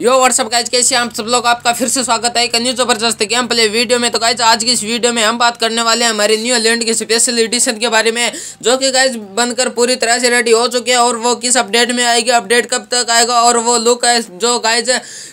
यो what's up guys कैसे हम सब लोग आपका फिर से स्वागत है एक न्यू जबरदस्त गेम प्ले वीडियो में तो गाइज आज की इस वीडियो में हम बात करने वाले हैं हमारी न्यू लैंड की स्पेशल एडिशन के बारे में जो कि गाइज बनकर पूरी तरह से रेडी हो चुके हैं और वो किस अपडेट में आएगी अपडेट कब तक आएगा और वो लुक है जो गाइज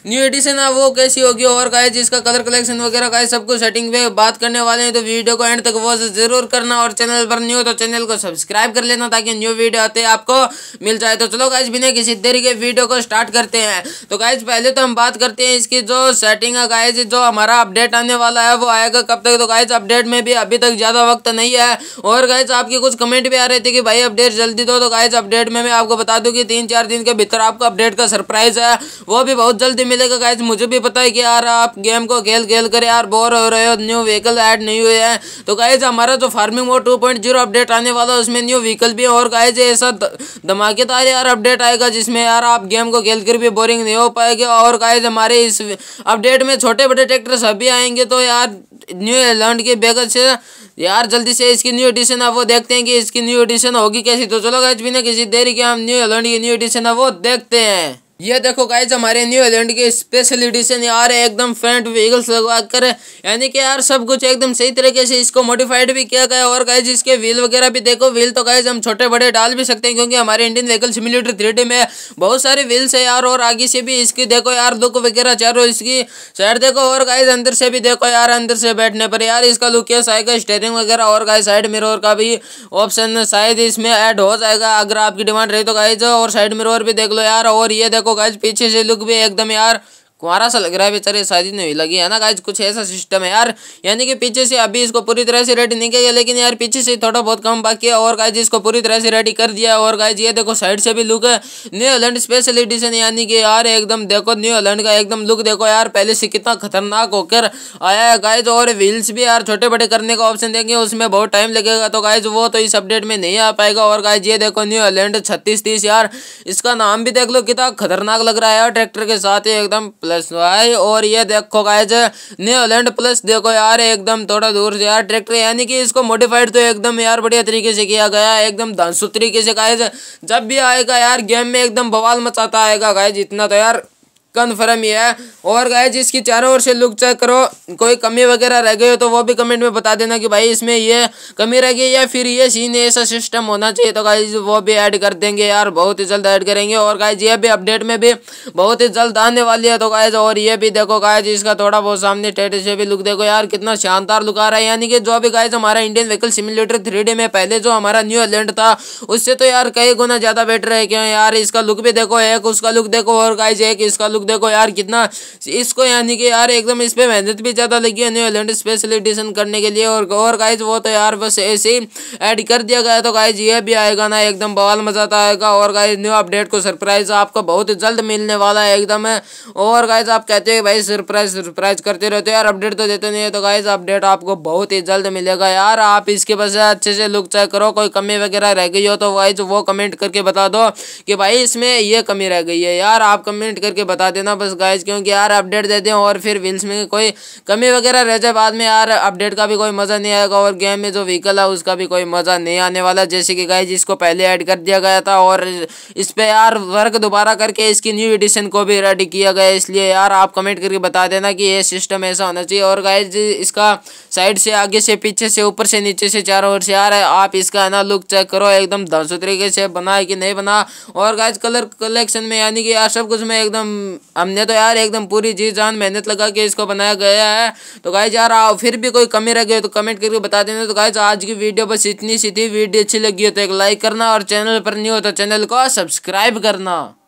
न्यू एडिशन है वो कैसी होगी और गाइज इसका कलर कलेक्शन वगैरह गाइज सबको सेटिंग में बात करने वाले हैं तो वीडियो को एंड तक वो जरूर करना और चैनल पर न्यू तो चैनल को सब्सक्राइब कर लेना ताकि न्यू वीडियो आते आपको मिल जाए तो चलो गाइज बिना किसी देरी के वीडियो को स्टार्ट करते हैं तो गाइज पहले तो हम बात करते हैं इसकी जो सेटिंग है गाइज जो हमारा अपडेट आने वाला है वो आएगा कब तक तो गाइज अपडेट में भी अभी तक ज़्यादा वक्त नहीं है और गाइज आपके कुछ कमेंट भी आ रहे थे कि भाई अपडेट जल्दी दो तो गाइज अपडेट में मैं आपको बता दूँ कि तीन चार दिन के भीतर आपको अपडेट का सरप्राइज़ है वो भी बहुत जल्दी मिलेगा गाइज मुझे भी पता है कि यार आप गेम को खेल खेल कर यार बोर हो रहे हो न्यू व्हीकल ऐड नहीं हुए हैं तो गाइज हमारा जो फार्मिंग वो टू अपडेट आने वाला है उसमें न्यू व्हीकल भी है और गाइज ऐसा धमाकेदार यार अपडेट आएगा जिसमें यार आप गेम को खेल कर भी बोरिंग नहीं हो पाएगी सके और गाइज हमारे इस अपडेट में छोटे बड़े ट्रैक्टर सभी आएंगे तो यार न्यू लैंड के बेगत से यार जल्दी से इसकी न्यू एडिशन है वो देखते हैं कि इसकी न्यू एडिशन होगी कैसी तो चलो गाइज बिना किसी देरी के हम न्यू लैंड की न्यू एडिशन है वो देखते हैं ये देखो गाइज हमारे न्यू एलेंट के स्पेशल एडिशन यार एकदम फ्रंट व्हीकल्स लगवा कर यानी कि यार सब कुछ एकदम सही तरीके से इसको मॉडिफाइड भी किया गया और गाइज इसके व्हील वगैरह भी देखो व्हील तो गाइज हम छोटे बड़े डाल भी सकते हैं क्योंकि हमारे इंडियन व्हीकल सिमिलिटर थ्री में बहुत सारे व्हील्स है यार और आगे से भी इसकी देखो यार लुक वगैरह चारों इसकी साइड देखो और गाइज अंदर से भी देखो यार अंदर से बैठने पर यार इसका लुक कैसा आएगा स्टेयरिंग वगैरह और गाइज साइड मिरर का भी ऑप्शन शायद इसमें ऐड हो जाएगा अगर आपकी डिमांड रही तो गाइज और साइड मिरर भी देख लो यार और ये देखो गाइज पीछे से लुक भी एकदम यार कुमारा सा लग रहा है बेचारे शादी नहीं लगी है ना गाइज कुछ ऐसा सिस्टम है यार यानी कि पीछे से अभी इसको पूरी तरह से रेडी नहीं किया लेकिन यार पीछे से थोड़ा बहुत कम बाकी है और गाइज इसको पूरी तरह से रेडी कर दिया और गाइज ये देखो साइड से भी लुक है न्यूलैंड स्पेशल एडिशन यानी कि यार एकदम देखो न्यूलैंड का एकदम लुक देखो यार पहले से कितना खतरनाक होकर आया है गाइज और व्हील्स भी यार छोटे बड़े करने का ऑप्शन देंगे उसमें बहुत टाइम लगेगा तो गाइज वो तो इस अपडेट में नहीं आ पाएगा और गाइज ये देखो न्यूलैंड छत्तीस तीस यार इसका नाम भी देख लो कितना खतरनाक लग रहा है ट्रैक्टर के साथ ही एकदम प्लस भाई और ये देखो गाइज न्यूलैंड प्लस देखो यार एकदम थोड़ा दूर से यार ट्रैक्टर यानी कि इसको मॉडिफाइड तो एकदम यार बढ़िया तरीके से किया गया एकदम धांसू तरीके से गाइज जब भी आएगा यार गेम में एकदम बवाल मचाता आएगा गाइज इतना तो यार कन्फर्म ही है और गाय जिसकी चारों ओर से लुक चेक करो कोई कमी वगैरह रह गई हो तो वो भी कमेंट में बता देना कि भाई इसमें ये कमी रह गई या फिर ये सीन ऐसा सिस्टम होना चाहिए तो गाइज वो भी ऐड कर देंगे यार बहुत ही जल्द ऐड करेंगे और गाय ये भी अपडेट में भी बहुत ही जल्द आने वाली है तो गाय और ये भी देखो गाइज इसका थोड़ा बहुत सामने टेट से भी लुक देखो यार कितना शानदार लुक आ रहा है यानी कि जो भी गाइज हमारा इंडियन व्हीकल सिमुलेटर थ्री में पहले जो हमारा न्यू एलैंड था उससे तो यार कई गुना ज़्यादा बेटर है क्यों यार इसका लुक भी देखो एक उसका लुक देखो और गाइज एक इसका लुक लुक देखो यार कितना इसको यानी कि यार एकदम इस पर मेहनत भी ज़्यादा लगी है न्यू एलेंट स्पेशल एडिशन करने के लिए और और गाइज वो तो यार बस ऐसे ही ऐड कर दिया गया तो गाइज ये भी आएगा ना एकदम बवाल मज़ा तो आएगा और गाइज न्यू अपडेट को सरप्राइज आपको बहुत जल्द मिलने वाला है एकदम और गाइज आप कहते हो भाई सरप्राइज सरप्राइज करते रहते हो यार अपडेट तो देते नहीं है तो गाइज अपडेट आपको बहुत ही जल्द मिलेगा यार आप इसके बस अच्छे से लुक चेक करो कोई कमी वगैरह रह गई हो तो गाइज वो कमेंट करके बता दो कि भाई इसमें ये कमी रह गई है यार आप कमेंट करके बता देना बस गाइज क्योंकि यार अपडेट दे दें और फिर व्हील्स में कोई कमी वगैरह रह जाए बाद में यार अपडेट का भी कोई मज़ा नहीं आएगा और गेम में जो व्हीकल है उसका भी कोई मज़ा नहीं आने वाला जैसे कि गाइज इसको पहले ऐड कर दिया गया था और इस पर यार वर्क दोबारा करके इसकी न्यू एडिशन को भी रेडी किया गया इसलिए यार आप कमेंट करके बता देना कि ये सिस्टम ऐसा होना चाहिए और गाइज इसका साइड से आगे से पीछे से ऊपर से नीचे से चारों ओर से आ रहा है आप इसका है ना लुक चेक करो एकदम धनसु तरीके से बना है कि नहीं बना और गाइज कलर कलेक्शन में यानी कि यार सब कुछ में एकदम हमने तो यार एकदम पूरी जी जान मेहनत लगा के इसको बनाया गया है तो गाइज यार फिर भी कोई कमी रह गई तो कमेंट करके बता देना तो गाइज आज की वीडियो बस इतनी सी थी वीडियो अच्छी लगी हो तो एक लाइक करना और चैनल पर नहीं हो तो चैनल को सब्सक्राइब करना